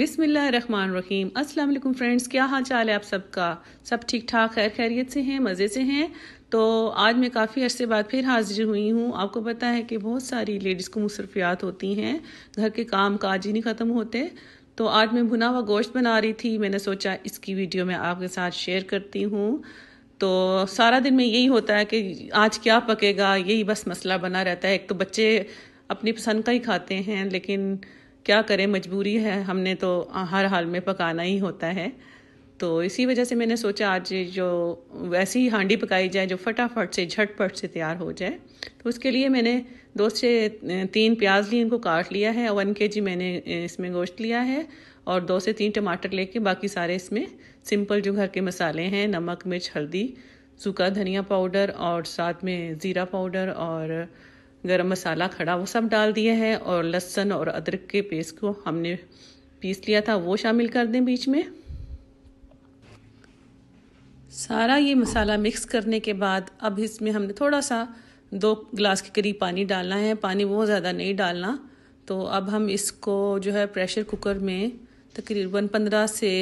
बिसमीम अस्सलाम फ्रेंड्स क्या हाल चाल है आप सबका सब ठीक ठाक खैर खैरियत से हैं मज़े से हैं तो आज मैं काफ़ी अरसे बाद फिर हाजिर हुई हूँ आपको पता है कि बहुत सारी लेडीज़ को मुसरफियात होती हैं घर के काम काज ही नहीं ख़त्म होते तो आज मैं भुना हुआ गोश्त बना रही थी मैंने सोचा इसकी वीडियो मैं आपके साथ शेयर करती हूँ तो सारा दिन में यही होता है कि आज क्या पकेगा यही बस मसला बना रहता है एक तो बच्चे अपनी पसंद का ही खाते हैं लेकिन क्या करें मजबूरी है हमने तो हर हाल में पकाना ही होता है तो इसी वजह से मैंने सोचा आज जो वैसी ही हांडी पकाई जाए जो फटाफट से झटपट से तैयार हो जाए तो उसके लिए मैंने दो से तीन प्याज ली इनको काट लिया है वन के जी मैंने इसमें गोश्त लिया है और दो से तीन टमाटर लेके बाकी सारे इसमें सिंपल जो घर के मसाले हैं नमक मिर्च हल्दी सूखा धनिया पाउडर और साथ में ज़ीरा पाउडर और गरम मसाला खड़ा वो सब डाल दिया है और लहसन और अदरक के पेस्ट को हमने पीस लिया था वो शामिल कर दें बीच में सारा ये मसाला मिक्स करने के बाद अब इसमें हमने थोड़ा सा दो गिलास के करीब पानी डालना है पानी बहुत ज़्यादा नहीं डालना तो अब हम इसको जो है प्रेशर कुकर में तकरीबन पंद्रह से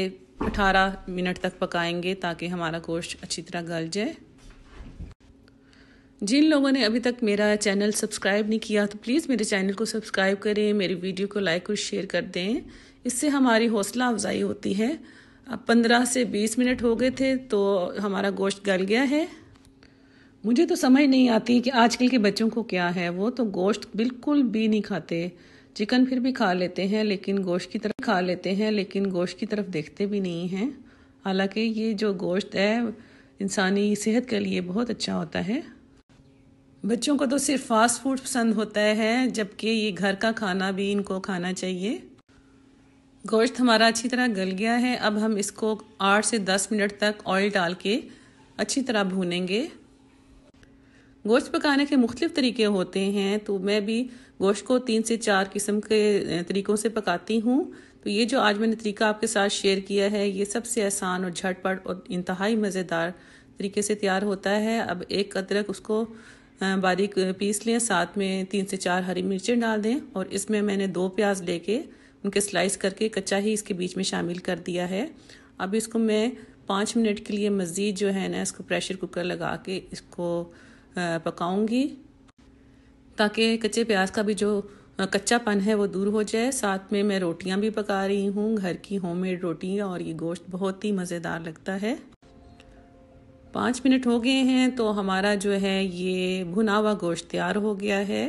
अठारह मिनट तक पकाएंगे ताकि हमारा गोश्त अच्छी तरह गल जाए जिन लोगों ने अभी तक मेरा चैनल सब्सक्राइब नहीं किया तो प्लीज़ मेरे चैनल को सब्सक्राइब करें मेरी वीडियो को लाइक और शेयर कर दें इससे हमारी हौसला अफजाई होती है अब पंद्रह से बीस मिनट हो गए थे तो हमारा गोश्त गल गया है मुझे तो समझ नहीं आती कि आजकल के बच्चों को क्या है वो तो गोश्त बिल्कुल भी नहीं खाते चिकन फिर भी खा लेते हैं लेकिन गोश्त की तरफ खा लेते हैं लेकिन गोश्त की तरफ देखते भी नहीं हैं हालांकि ये जो गोश्त है इंसानी सेहत के लिए बहुत अच्छा होता है बच्चों को तो सिर्फ फास्ट फूड पसंद होता है जबकि ये घर का खाना भी इनको खाना चाहिए गोश्त हमारा अच्छी तरह गल गया है अब हम इसको आठ से दस मिनट तक ऑयल डाल के अच्छी तरह भूनेंगे गोश्त पकाने के मुख्तलिफ तरीके होते हैं तो मैं भी गोश्त को तीन से चार किस्म के तरीक़ों से पकाती हूँ तो ये जो आज मैंने तरीका आपके साथ शेयर किया है ये सबसे आसान और झटपट और इंतहाई मज़ेदार तरीके से तैयार होता है अब एक अदरक उसको बारीक पीस लें साथ में तीन से चार हरी मिर्चें डाल दें और इसमें मैंने दो प्याज लेके उनके स्लाइस करके कच्चा ही इसके बीच में शामिल कर दिया है अब इसको मैं पाँच मिनट के लिए मज़ीद जो है ना इसको प्रेशर कुकर लगा के इसको पकाऊंगी ताकि कच्चे प्याज का भी जो कच्चापन है वो दूर हो जाए साथ में मैं रोटियां भी पका रही हूँ घर की होममेड रोटी और ये गोश्त बहुत ही मज़ेदार लगता है पाँच मिनट हो गए हैं तो हमारा जो है ये भुना हुआ गोश्त तैयार हो गया है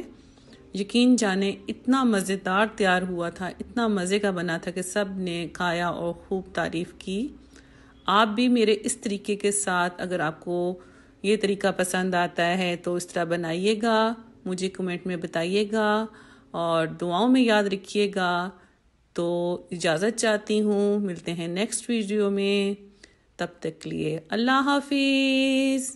यकीन जाने इतना मज़ेदार तैयार हुआ था इतना मज़े का बना था कि सब ने खाया और खूब तारीफ़ की आप भी मेरे इस तरीके के साथ अगर आपको ये तरीका पसंद आता है तो इस तरह बनाइएगा मुझे कमेंट में बताइएगा और दुआओं में याद रखिएगा तो इजाज़त चाहती हूँ मिलते हैं नेक्स्ट वीडियो में तब तक लिए अल्लाह हाफिज़